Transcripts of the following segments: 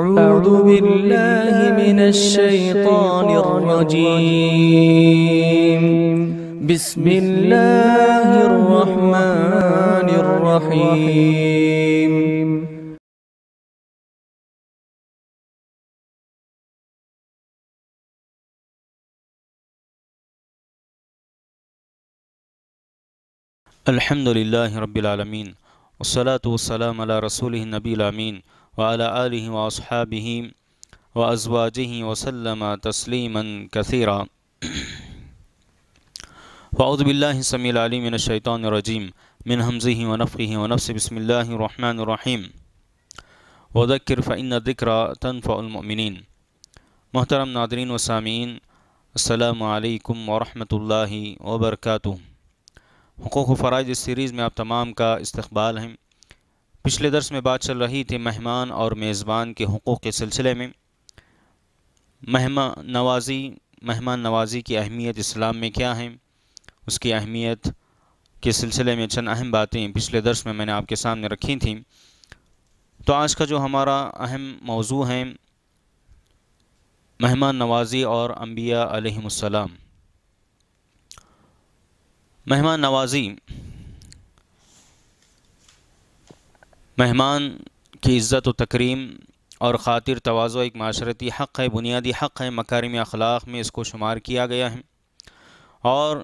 أعوذ بالله من الشيطان الرجيم بسم الله الرحمن الرحيم الحمد لله رب العالمين والصلاة والسلام على رسوله النبي الأمين वाला वसहाबी व अजवाजही वसलम तस्लीमा कसीरा फ़ाउदबिल्लासमीमिनशैतरजीम मिन हमज़ी वनफ़ी वनफ़ बसमीम वदक्र फ़िन दिक्रा तनफ़ामिन मोहतरम नादरीन वसामीन अल्लाम वरहमल वबरक हकूक़ फ़राज सीरीज़ में आप तमाम का इस्तबाल हैं पिछले दर्स में बात चल रही थी मेहमान और मेज़बान के हकूक़ के सिलसिले में मेहमान नवाजी मेहमान नवाजी की अहमियत इस्लाम में क्या है उसकी अहमियत के सिलसिले में चंद अहम बातें पिछले दर्स में मैंने आपके सामने रखी थी तो आज का जो हमारा अहम मौजू है मेहमान नवाजी और अम्बिया मेहमान नवाजी मेहमान की इज़्ज़त व तकरीम और ख़ातिर तोज़ो एक माशरती हक़ है बुनियादी हक़ है मकारिम अखलाक में इसको शुमार किया गया है और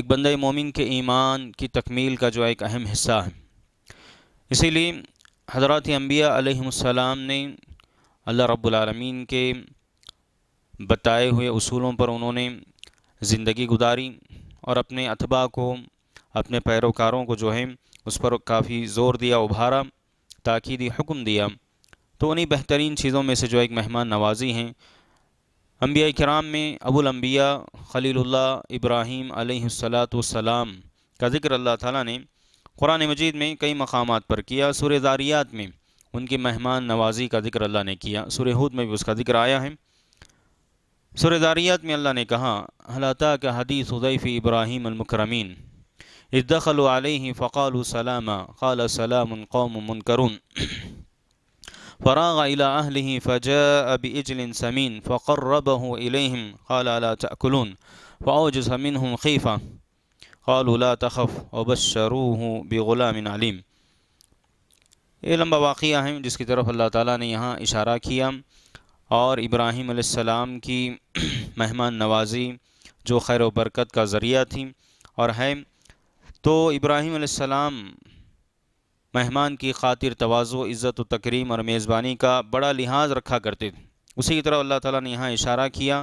एक बंद मोमिन के ईमान की तकमील का जो एक अहम हिस्सा है इसीलिए हजरत अम्बिया ने अल्लाह रब्लमीन के बताए हुए असूलों पर उन्होंने ज़िंदगी गुजारी और अपने अतबा को अपने पैरोकारों को जो है उस पर काफ़ी ज़ोर दिया उभारा ताकीदी हुक्म दिया तो उन्हीं बेहतरीन चीज़ों में से जो एक मेहमान नवाजी हैं अम्बिया कराम में अबुलम्बिया खलील इब्राहीम अलैहिस्सलाम का ज़िक्र अल्लाह ताला ने कुरान मजीद में कई मकाम पर किया सुर दारियात में उनकी मेहमान नवाजी का ज़िक्र अल्लाह ने किया सुर हूद में भी उसका ज़िक्र आया है सुर दारियात में अल्लाह ने कहा हलाता का हदीस उदैफ़ इब्राहीम अलमकरमीन इदखल आलही फ़ाल सलामा क़ाल सलाम कौम मुनकरुन फ़राग अला फ़ज अब इजलिन समीन फ़र्रबह रब क़ाल अला तकुलून फ़ौज समिन हम खीफ़ा खाल तखफ़ वबशरू बेग़ुलामिन आलिम ये लम्बा वाक़ है जिसकी तरफ अल्लाह ताला ने यहाँ इशारा किया और इब्राहिम सलाम की मेहमान नवाजी जो खैर बरकत का ज़रिया थी और है तो इब्राहिम सलाम मेहमान की खातिर तोज़ो इज़्ज़त व तकरीम और मेज़बानी का बड़ा लिहाज रखा करते थे उसी की तरह अल्लाह ताला ने यहाँ इशारा किया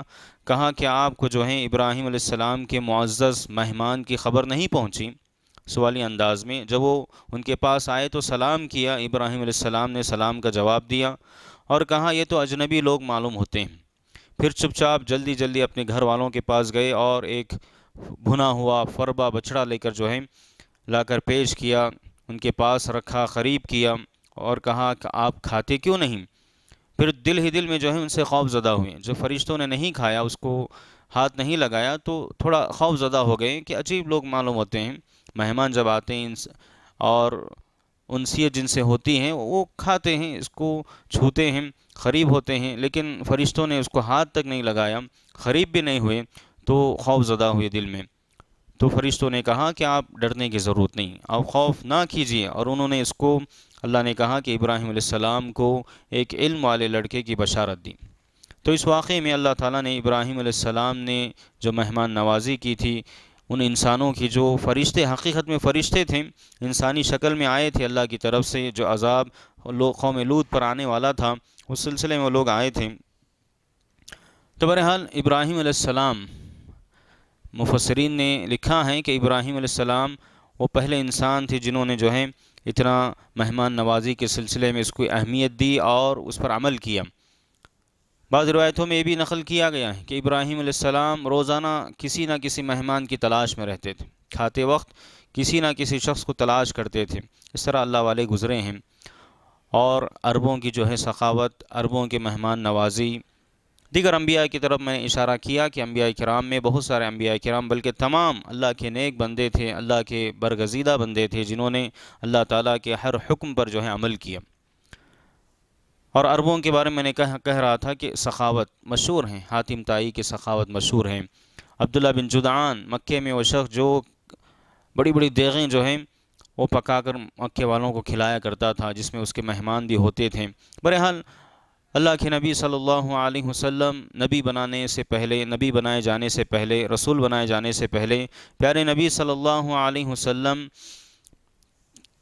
कहा कि आपको जो है इब्राहिम सलाम के मुआज़ मेहमान की ख़बर नहीं पहुँची सवाली अंदाज़ में जब वो उनके पास आए तो सलाम किया इब्राहिम सलाम ने सलाम का जवाब दिया और कहा यह तो अजनबी लोग मालूम होते हैं फिर चुपचाप जल्दी जल्दी अपने घर वालों के पास गए और एक भुना हुआ फरबा बछड़ा लेकर जो है लाकर पेश किया उनके पास रखा ख़रीब किया और कहा कि आप खाते क्यों नहीं फिर दिल ही दिल में जो है उनसे खौफ ज़दा हुए जो फरिश्तों ने नहीं खाया उसको हाथ नहीं लगाया तो थोड़ा खौफ ज़दा हो गए कि अजीब लोग मालूम होते हैं मेहमान जब आते हैं और उनसीत जिनसे होती हैं वो खाते हैं इसको छूते हैं ख़रीब होते हैं लेकिन फ़रिश्तों ने उसको हाथ तक नहीं लगाया ख़रीब भी नहीं हुए तो खौफ ज़दा हुए दिल में तो फरिश्तों ने कहा कि आप डरने की ज़रूरत नहीं आप खौफ ना कीजिए और उन्होंने इसको अल्लाह ने कहा कि इब्राहिम सलाम को एक इल्म वाले लड़के की बशारत दी तो इस वाक़े में अल्लाह ताला ने इब्राहिम सलाम ने जो मेहमान नवाजी की थी उन इंसानों की जो फ़रिश्ते हकीकत में फ़रिश्ते थे इंसानी शक्ल में आए थे अल्लाह की तरफ से जो अजाब कौम लूत पर आने वाला था उस सिलसिले में वो लोग आए थे तो बहरहाल इब्राहिम सलाम मुफसरीन ने लिखा है कि इब्राहिम सलाम वो पहले इंसान थे जिन्होंने जो है इतना मेहमान नवाजी के सिलसिले में इसको अहमियत दी और उस पर अमल किया बाद रवायतों में ये भी नकल किया गया है कि इब्राहिम रोज़ाना किसी न किसी मेहमान की तलाश में रहते थे खाते वक्त किसी न किसी शख्स को तलाश करते थे इस तरह अल्लाह वाले गुज़रे हैं और अरबों की जो है सखावत अरबों के मेहमान नवाजी दिगर अम्बिया की तरफ मैंने इशारा किया कि अम्बिया कराम में बहुत सारे अम्बिया कराम बल्कि तमाम अल्लाह के नेक बंदे थे अल्लाह के बरगजीदा बंदे थे जिन्होंने अल्लाह ताला के हर हुक्म पर जो है अमल किया और अरबों के बारे में मैंने कह कह रहा था कि सखावत मशहूर हैं हातिम ताई की सखावत मशहूर हैं अब्दुल्ला बिन जुदान मक्के में वो शख्स जो बड़ी बड़ी देगें जो हैं वो कर मक्के वालों को खिलाया करता था जिसमें उसके मेहमान भी होते थे बरहाल अल्लाह के नबी सल्लल्लाहु अलैहि वसल्लम नबी बनाने से पहले नबी बनाए जाने से पहले रसूल बनाए जाने से पहले प्यारे नबी सल्लल्लाहु अलैहि वसल्लम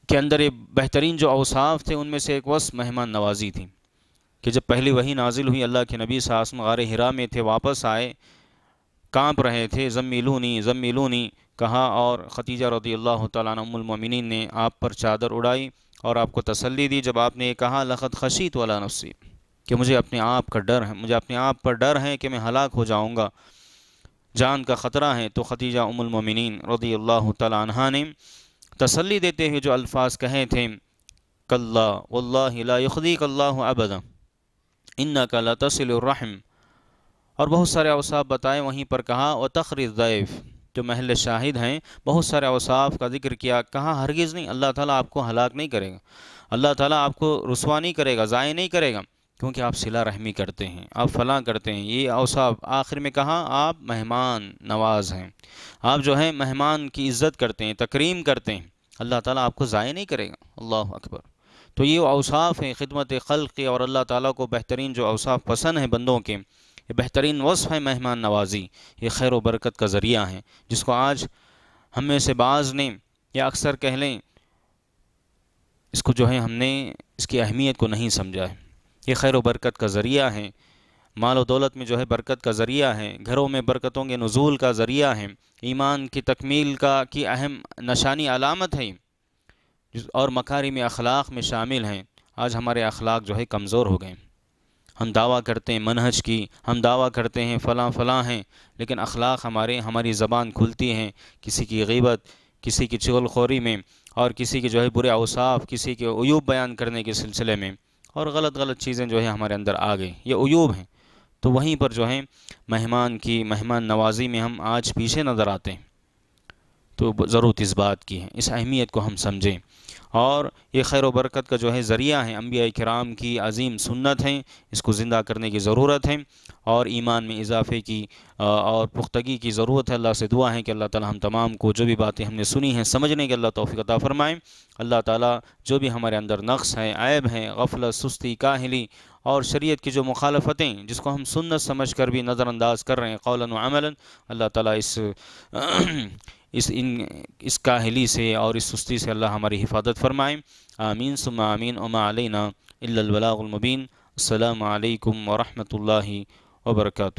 के अंदर ये बेहतरीन जो अवसाफ़ थे उनमें से एक वस मेहमान नवाजी थी कि जब पहली वही नाजिल हुई अल्लाह के नबी सासम गार हिरा में थे वापस आए कांप रहे थे ज़मीलूनी ज़मीलूनी कहा और ख़तीजा रदी अल्लाह तमिन ने आप पर चादर उड़ाई और आपको तसली दी जब आपने कहा लखत खशीत वाला नफसी कि मुझे अपने आप का डर है मुझे अपने आप पर डर है कि मैं हलाक हो जाऊँगा जान का ख़तरा है तो खतीजा उमुलमिन रदी अल्लाह तहा ने तसली देते हुए जो अल्फाज कहे थे कल्ला कल्ला अबदा इन्ना कला तसलरहम और बहुत सारे अवसाफ बताए वहीं पर कहा व तखरदैफ़ जो महल शाहिद हैं बहुत सारे अवसाफ का जिक्र किया कहा हरगिज़ नहीं अल्लाह ताला आपको हलाक नहीं करेगा अल्लाह ताला आपको रसवा नहीं करेगा ज़ाय नहीं करेगा क्योंकि आप सिला रहमी करते हैं आप फलाँ करते हैं ये अवसाब आखिर में कहा आप मेहमान नवाज हैं आप जो है मेहमान की इज़्ज़त करते हैं तकरीम करते हैं अल्लाह ताला आपको ज़ाय नहीं करेगा अल्लाह अकबर तो ये अवसाफ़ हैं खिदमत खल के और अल्लाह ताला को बेहतरीन जो अवसाफ़ पसंद हैं बंदों के ये बेहतरीन वसफ़ है मेहमान नवाजी ये खैर व बरकत का ज़रिया है जिसको आज हमें से बाज़ ने या अक्सर कह लें इसको जो है हमने इसकी अहमियत को नहीं समझा है ये खैर व बरकत का ज़रिया हैं माल व दौलत में जो है बरकत का ज़रिया है घरों में बरकतों के नज़ूल का ज़रिया है ईमान की तकमील का की अहम नशानी अलामत है और मकारी में अखलाक में शामिल हैं आज हमारे अखलाक जो है कमज़ोर हो गए हम दावा करते हैं मनहज की हम दावा करते हैं फ़लाँ फ़लाँ हैं लेकिन अखलाक हमारे हमारी ज़बान खुलती हैं किसी की गीबत किसी की चगलखोरी में और किसी के जो है बुरे अवसाफ़ किसी के अयूब बयान करने के सिलसिले में और गलत गलत चीज़ें जो है हमारे अंदर आ गई ये अयूब हैं तो वहीं पर जो है मेहमान की मेहमान नवाजी में हम आज पीछे नज़र आते हैं तो ज़रूरत इस बात की है इस अहमियत को हम समझें और ये खैर बरकत का जो है ज़रिया है अम्बिया कराम की अजीम सुन्नत हैं इसको ज़िंदा करने की ज़रूरत है और ईमान में इजाफ़े की और पुख्तगी की ज़रूरत है अल्लाह से दुआ है कि अल्लाह ताला हम तमाम को जो भी बातें हमने सुनी हैं समझने के अल्लाह तौफ़ी अता फ़रमाएँ अल्लाह ताला जो भी हमारे अंदर नक्स हैं ऐब हैं गफलत सुस्ती काहली और शरीयत की जो मुखालफतें जिसको हम सुन्नत समझ कर भी नज़रअंदाज कर रहे हैं कौलन अमला अल्लाह ताला इस इस इन इस काहली से और इस सुस्ती से अल्लाह हमारी हिफाजत फरमाए आमीन सुम आमीन उमालना अल्लाबीन अल्लाम वरहमल वर्का